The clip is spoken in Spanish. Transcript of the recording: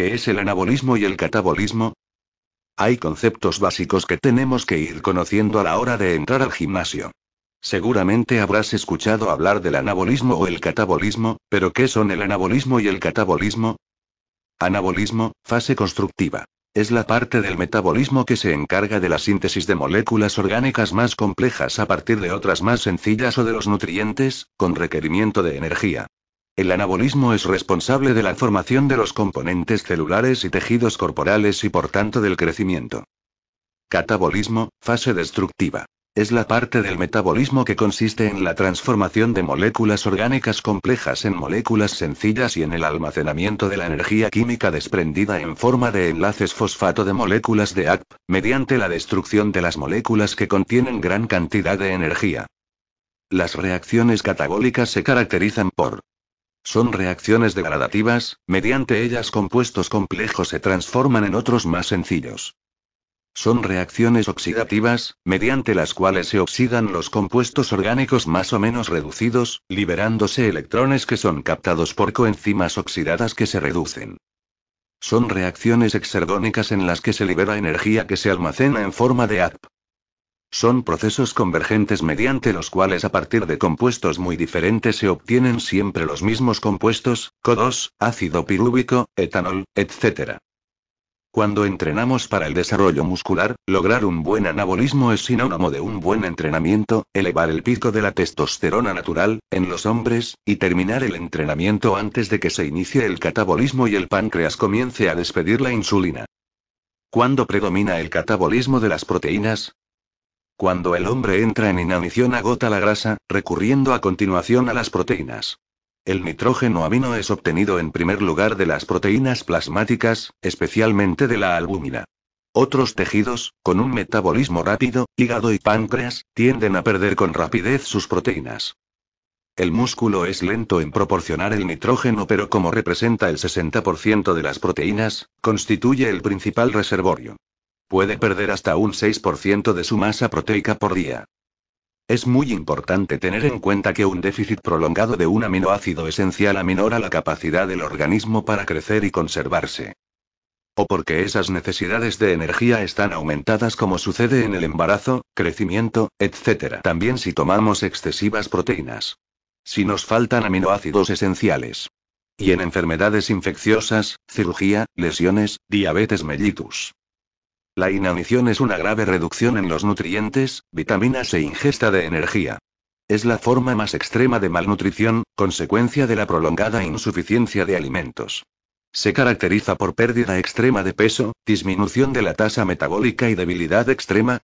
¿Qué es el anabolismo y el catabolismo? Hay conceptos básicos que tenemos que ir conociendo a la hora de entrar al gimnasio. Seguramente habrás escuchado hablar del anabolismo o el catabolismo, pero ¿qué son el anabolismo y el catabolismo? Anabolismo, fase constructiva. Es la parte del metabolismo que se encarga de la síntesis de moléculas orgánicas más complejas a partir de otras más sencillas o de los nutrientes, con requerimiento de energía. El anabolismo es responsable de la formación de los componentes celulares y tejidos corporales y por tanto del crecimiento. Catabolismo, fase destructiva. Es la parte del metabolismo que consiste en la transformación de moléculas orgánicas complejas en moléculas sencillas y en el almacenamiento de la energía química desprendida en forma de enlaces fosfato de moléculas de ACP, mediante la destrucción de las moléculas que contienen gran cantidad de energía. Las reacciones catabólicas se caracterizan por son reacciones degradativas, mediante ellas compuestos complejos se transforman en otros más sencillos. Son reacciones oxidativas, mediante las cuales se oxidan los compuestos orgánicos más o menos reducidos, liberándose electrones que son captados por coenzimas oxidadas que se reducen. Son reacciones exergónicas en las que se libera energía que se almacena en forma de ATP. Son procesos convergentes mediante los cuales a partir de compuestos muy diferentes se obtienen siempre los mismos compuestos, CO2, ácido pirúvico, etanol, etc. Cuando entrenamos para el desarrollo muscular, lograr un buen anabolismo es sinónimo de un buen entrenamiento, elevar el pico de la testosterona natural, en los hombres, y terminar el entrenamiento antes de que se inicie el catabolismo y el páncreas comience a despedir la insulina. Cuando predomina el catabolismo de las proteínas, cuando el hombre entra en inanición agota la grasa, recurriendo a continuación a las proteínas. El nitrógeno amino es obtenido en primer lugar de las proteínas plasmáticas, especialmente de la albúmina. Otros tejidos, con un metabolismo rápido, hígado y páncreas, tienden a perder con rapidez sus proteínas. El músculo es lento en proporcionar el nitrógeno pero como representa el 60% de las proteínas, constituye el principal reservorio. Puede perder hasta un 6% de su masa proteica por día. Es muy importante tener en cuenta que un déficit prolongado de un aminoácido esencial aminora la capacidad del organismo para crecer y conservarse. O porque esas necesidades de energía están aumentadas como sucede en el embarazo, crecimiento, etc. También si tomamos excesivas proteínas. Si nos faltan aminoácidos esenciales. Y en enfermedades infecciosas, cirugía, lesiones, diabetes mellitus. La inanición es una grave reducción en los nutrientes, vitaminas e ingesta de energía. Es la forma más extrema de malnutrición, consecuencia de la prolongada insuficiencia de alimentos. Se caracteriza por pérdida extrema de peso, disminución de la tasa metabólica y debilidad extrema,